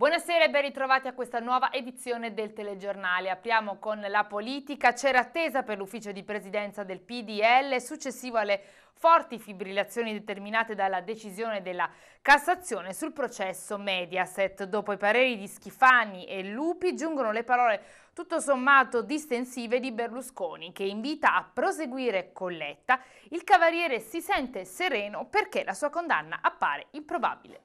Buonasera e ben ritrovati a questa nuova edizione del telegiornale. Apriamo con la politica. C'era attesa per l'ufficio di presidenza del PDL successivo alle forti fibrillazioni determinate dalla decisione della Cassazione sul processo Mediaset. Dopo i pareri di Schifani e Lupi giungono le parole tutto sommato distensive di Berlusconi che invita a proseguire con Letta. Il cavaliere si sente sereno perché la sua condanna appare improbabile.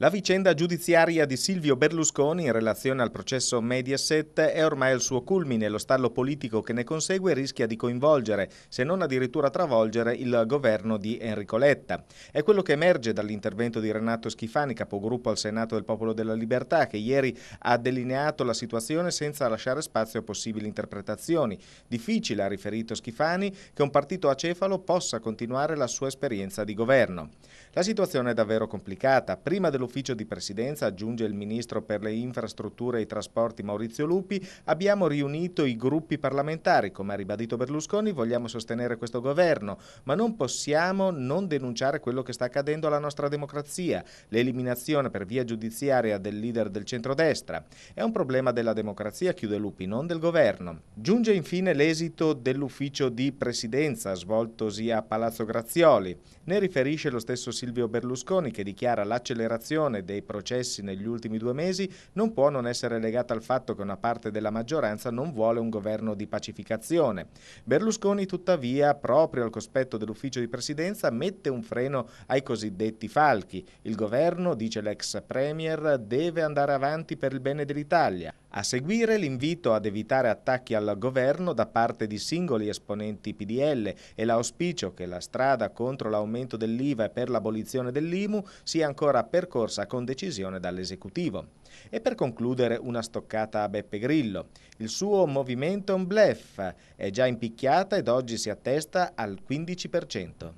La vicenda giudiziaria di Silvio Berlusconi in relazione al processo Mediaset è ormai al suo culmine e lo stallo politico che ne consegue rischia di coinvolgere, se non addirittura travolgere, il governo di Enrico Letta. È quello che emerge dall'intervento di Renato Schifani, capogruppo al Senato del Popolo della Libertà, che ieri ha delineato la situazione senza lasciare spazio a possibili interpretazioni. Difficile, ha riferito Schifani, che un partito acefalo possa continuare la sua esperienza di governo. La situazione è davvero complicata. Prima dell'ufficio di presidenza, aggiunge il ministro per le infrastrutture e i trasporti Maurizio Lupi, abbiamo riunito i gruppi parlamentari. Come ha ribadito Berlusconi, vogliamo sostenere questo governo, ma non possiamo non denunciare quello che sta accadendo alla nostra democrazia, l'eliminazione per via giudiziaria del leader del centrodestra. È un problema della democrazia, chiude Lupi, non del governo. Giunge infine l'esito dell'ufficio di presidenza svoltosi a Palazzo Grazioli. Ne riferisce lo stesso Silvio Silvio Berlusconi che dichiara l'accelerazione dei processi negli ultimi due mesi non può non essere legata al fatto che una parte della maggioranza non vuole un governo di pacificazione. Berlusconi tuttavia, proprio al cospetto dell'ufficio di presidenza, mette un freno ai cosiddetti falchi. Il governo, dice l'ex premier, deve andare avanti per il bene dell'Italia. A seguire l'invito ad evitare attacchi al governo da parte di singoli esponenti PDL e l'auspicio che la strada contro l'aumento dell'IVA e per l'abolizione dell'IMU sia ancora percorsa con decisione dall'esecutivo. E per concludere una stoccata a Beppe Grillo. Il suo movimento è un blef, è già impicchiata ed oggi si attesta al 15%.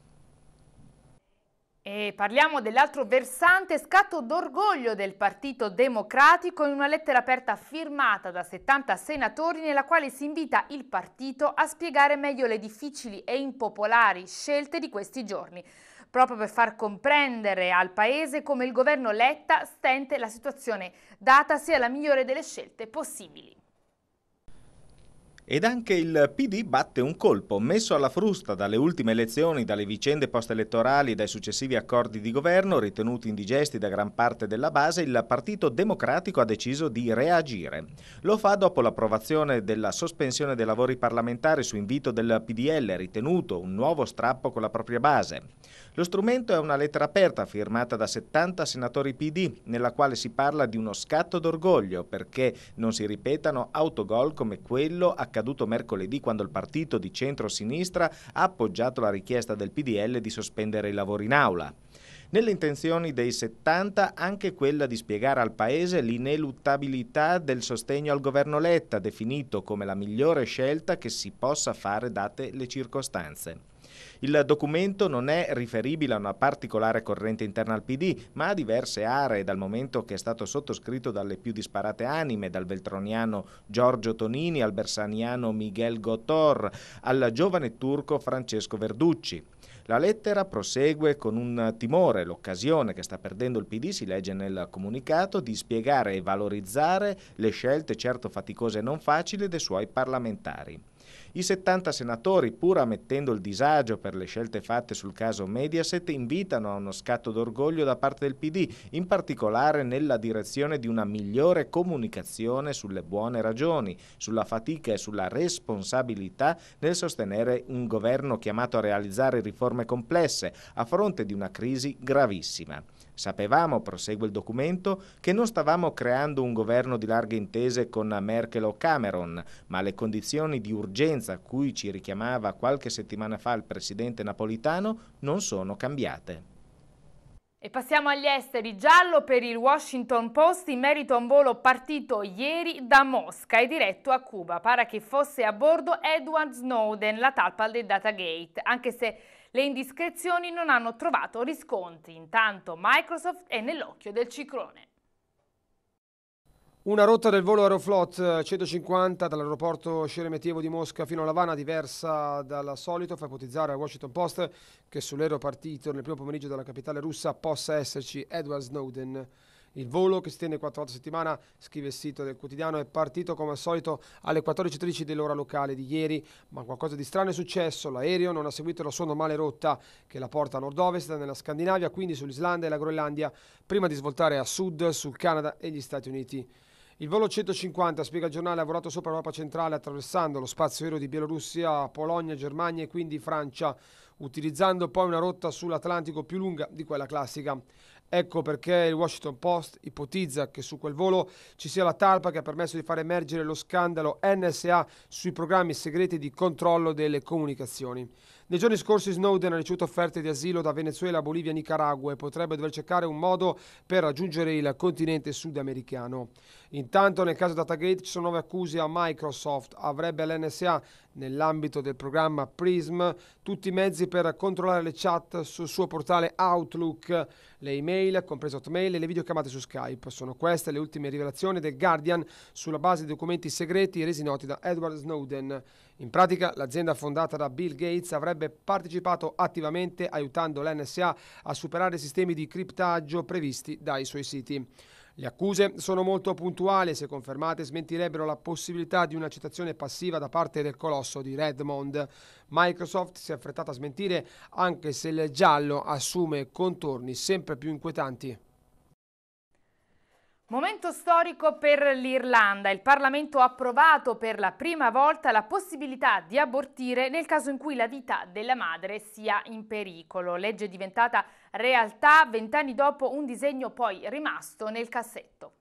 E parliamo dell'altro versante scatto d'orgoglio del Partito Democratico in una lettera aperta firmata da 70 senatori nella quale si invita il partito a spiegare meglio le difficili e impopolari scelte di questi giorni, proprio per far comprendere al Paese come il governo Letta stente la situazione data sia la migliore delle scelte possibili. Ed anche il PD batte un colpo, messo alla frusta dalle ultime elezioni, dalle vicende post-elettorali e dai successivi accordi di governo ritenuti indigesti da gran parte della base, il Partito Democratico ha deciso di reagire. Lo fa dopo l'approvazione della sospensione dei lavori parlamentari su invito del PDL, ritenuto un nuovo strappo con la propria base. Lo strumento è una lettera aperta firmata da 70 senatori PD, nella quale si parla di uno scatto d'orgoglio perché non si ripetano autogol come quello accaduto mercoledì quando il partito di centro-sinistra ha appoggiato la richiesta del PDL di sospendere i lavori in aula. Nelle intenzioni dei 70 anche quella di spiegare al Paese l'ineluttabilità del sostegno al governo Letta, definito come la migliore scelta che si possa fare date le circostanze. Il documento non è riferibile a una particolare corrente interna al PD, ma a diverse aree, dal momento che è stato sottoscritto dalle più disparate anime, dal veltroniano Giorgio Tonini al bersaniano Miguel Gotor, al giovane turco Francesco Verducci. La lettera prosegue con un timore, l'occasione che sta perdendo il PD, si legge nel comunicato, di spiegare e valorizzare le scelte certo faticose e non facili dei suoi parlamentari. I 70 senatori, pur ammettendo il disagio per le scelte fatte sul caso Mediaset, invitano a uno scatto d'orgoglio da parte del PD, in particolare nella direzione di una migliore comunicazione sulle buone ragioni, sulla fatica e sulla responsabilità nel sostenere un governo chiamato a realizzare riforme complesse a fronte di una crisi gravissima. Sapevamo, prosegue il documento, che non stavamo creando un governo di larghe intese con Merkel o Cameron, ma le condizioni di urgenza tendenza a cui ci richiamava qualche settimana fa il presidente napolitano non sono cambiate. E passiamo agli esteri, giallo per il Washington Post in merito a un volo partito ieri da Mosca e diretto a Cuba. Para che fosse a bordo Edward Snowden, la talpa del Datagate, anche se le indiscrezioni non hanno trovato riscontri. Intanto Microsoft è nell'occhio del ciclone. Una rotta del volo Aeroflot 150 eh, dall'aeroporto Sceremetievo di Mosca fino a Lavana, diversa dal solito, fa ipotizzare al Washington Post che sull'aereo partito nel primo pomeriggio dalla capitale russa possa esserci Edward Snowden. Il volo che si tiene 4 volte a settimana, scrive il sito del quotidiano, è partito come al solito alle 14.13 dell'ora locale di ieri, ma qualcosa di strano è successo. L'aereo non ha seguito la sua normale rotta che la porta a nord-ovest nella Scandinavia, quindi sull'Islanda e la Groenlandia, prima di svoltare a sud sul Canada e gli Stati Uniti. Il volo 150, spiega il giornale, ha volato sopra l'Europa centrale attraversando lo spazio aereo di Bielorussia, Polonia, Germania e quindi Francia, utilizzando poi una rotta sull'Atlantico più lunga di quella classica. Ecco perché il Washington Post ipotizza che su quel volo ci sia la tarpa che ha permesso di far emergere lo scandalo NSA sui programmi segreti di controllo delle comunicazioni. Nei giorni scorsi Snowden ha ricevuto offerte di asilo da Venezuela, Bolivia, Nicaragua e potrebbe dover cercare un modo per raggiungere il continente sudamericano. Intanto nel caso Datagate ci sono nuove accuse a Microsoft. Avrebbe l'NSA, nell'ambito del programma PRISM, tutti i mezzi per controllare le chat sul suo portale Outlook, le email, compreso Hotmail e le videocamate su Skype. Sono queste le ultime rivelazioni del Guardian sulla base di documenti segreti resi noti da Edward Snowden. In pratica l'azienda fondata da Bill Gates avrebbe partecipato attivamente aiutando l'NSA a superare i sistemi di criptaggio previsti dai suoi siti. Le accuse sono molto puntuali e se confermate smentirebbero la possibilità di una citazione passiva da parte del colosso di Redmond. Microsoft si è affrettata a smentire anche se il giallo assume contorni sempre più inquietanti. Momento storico per l'Irlanda. Il Parlamento ha approvato per la prima volta la possibilità di abortire nel caso in cui la vita della madre sia in pericolo. Legge diventata realtà vent'anni dopo un disegno poi rimasto nel cassetto.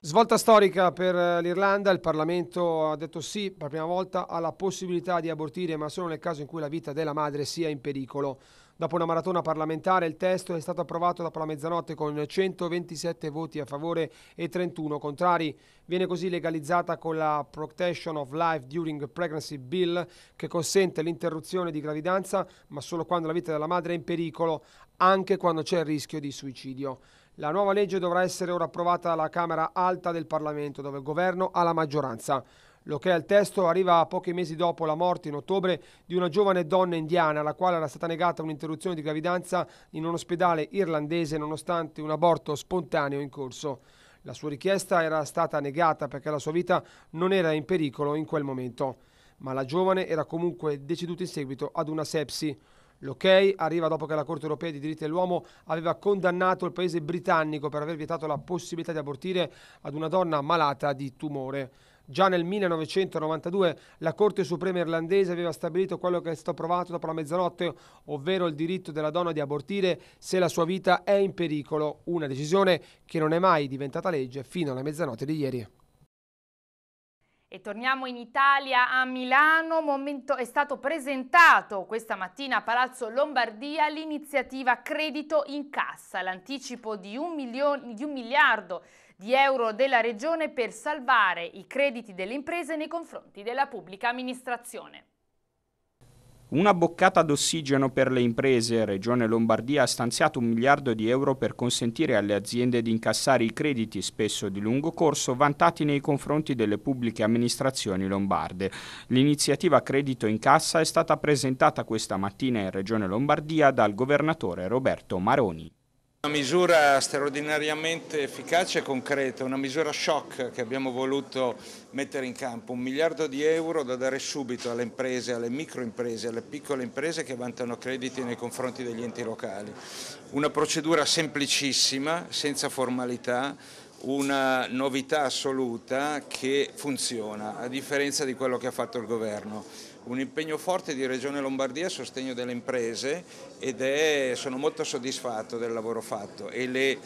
Svolta storica per l'Irlanda, il Parlamento ha detto sì per la prima volta alla possibilità di abortire, ma solo nel caso in cui la vita della madre sia in pericolo. Dopo una maratona parlamentare il testo è stato approvato dopo la mezzanotte con 127 voti a favore e 31 contrari. Viene così legalizzata con la Protection of Life During Pregnancy Bill che consente l'interruzione di gravidanza ma solo quando la vita della madre è in pericolo, anche quando c'è il rischio di suicidio. La nuova legge dovrà essere ora approvata alla Camera alta del Parlamento dove il governo ha la maggioranza. L'ok al testo arriva pochi mesi dopo la morte in ottobre di una giovane donna indiana alla quale era stata negata un'interruzione di gravidanza in un ospedale irlandese nonostante un aborto spontaneo in corso. La sua richiesta era stata negata perché la sua vita non era in pericolo in quel momento, ma la giovane era comunque deceduta in seguito ad una sepsi. L'ok arriva dopo che la Corte europea di diritti dell'uomo aveva condannato il paese britannico per aver vietato la possibilità di abortire ad una donna malata di tumore. Già nel 1992 la Corte Suprema irlandese aveva stabilito quello che è stato provato dopo la mezzanotte, ovvero il diritto della donna di abortire se la sua vita è in pericolo, una decisione che non è mai diventata legge fino alla mezzanotte di ieri. E torniamo in Italia, a Milano, Momento, è stato presentato questa mattina a Palazzo Lombardia l'iniziativa Credito in Cassa, l'anticipo di, di un miliardo di euro della Regione per salvare i crediti delle imprese nei confronti della pubblica amministrazione. Una boccata d'ossigeno per le imprese. Regione Lombardia ha stanziato un miliardo di euro per consentire alle aziende di incassare i crediti, spesso di lungo corso, vantati nei confronti delle pubbliche amministrazioni lombarde. L'iniziativa Credito in Cassa è stata presentata questa mattina in Regione Lombardia dal governatore Roberto Maroni. Una misura straordinariamente efficace e concreta, una misura shock che abbiamo voluto mettere in campo, un miliardo di euro da dare subito alle imprese, alle microimprese, alle piccole imprese che vantano crediti nei confronti degli enti locali. Una procedura semplicissima, senza formalità, una novità assoluta che funziona, a differenza di quello che ha fatto il governo un impegno forte di Regione Lombardia a sostegno delle imprese ed è, sono molto soddisfatto del lavoro fatto e le, eh,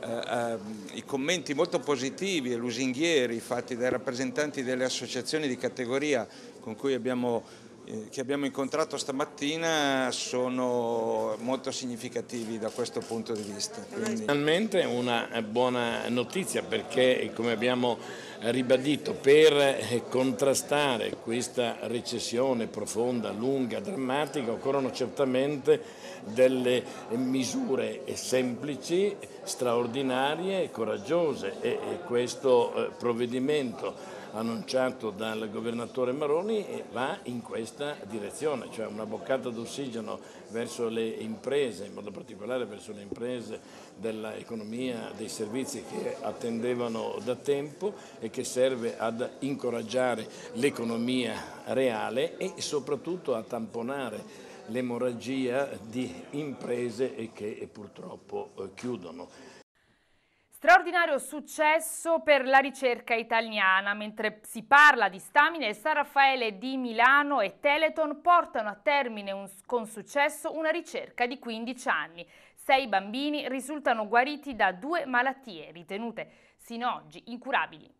eh, i commenti molto positivi e lusinghieri fatti dai rappresentanti delle associazioni di categoria con cui abbiamo eh, che abbiamo incontrato stamattina sono molto significativi da questo punto di vista. Quindi... Finalmente una buona notizia perché come abbiamo ribadito per eh, contrastare questa recessione profonda, lunga, drammatica occorrono certamente delle misure semplici, straordinarie, coraggiose e questo eh, provvedimento annunciato dal governatore Maroni va in questa direzione, cioè una boccata d'ossigeno verso le imprese, in modo particolare verso le imprese dell'economia dei servizi che attendevano da tempo e che serve ad incoraggiare l'economia reale e soprattutto a tamponare l'emorragia di imprese che purtroppo eh, chiudono. Straordinario successo per la ricerca italiana. Mentre si parla di stamine, San Raffaele di Milano e Teleton portano a termine un, con successo una ricerca di 15 anni. Sei bambini risultano guariti da due malattie ritenute sino ad oggi incurabili.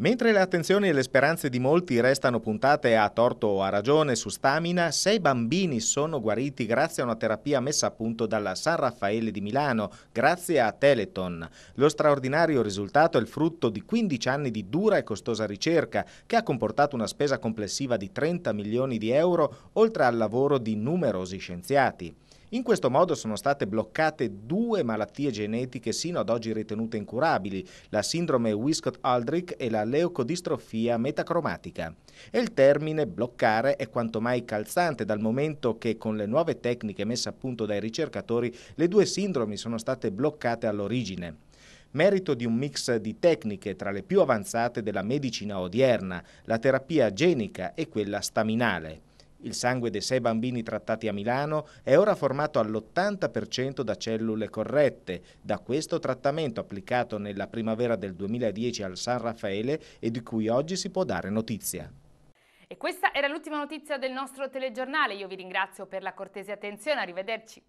Mentre le attenzioni e le speranze di molti restano puntate a torto o a ragione su Stamina, sei bambini sono guariti grazie a una terapia messa a punto dalla San Raffaele di Milano, grazie a Teleton. Lo straordinario risultato è il frutto di 15 anni di dura e costosa ricerca, che ha comportato una spesa complessiva di 30 milioni di euro, oltre al lavoro di numerosi scienziati. In questo modo sono state bloccate due malattie genetiche sino ad oggi ritenute incurabili, la sindrome Wiscott-Aldrich e la leucodistrofia metacromatica. E il termine bloccare è quanto mai calzante dal momento che con le nuove tecniche messe a punto dai ricercatori le due sindromi sono state bloccate all'origine merito di un mix di tecniche tra le più avanzate della medicina odierna, la terapia genica e quella staminale. Il sangue dei sei bambini trattati a Milano è ora formato all'80% da cellule corrette. Da questo trattamento applicato nella primavera del 2010 al San Raffaele e di cui oggi si può dare notizia. E questa era l'ultima notizia del nostro telegiornale. Io vi ringrazio per la cortese attenzione. Arrivederci.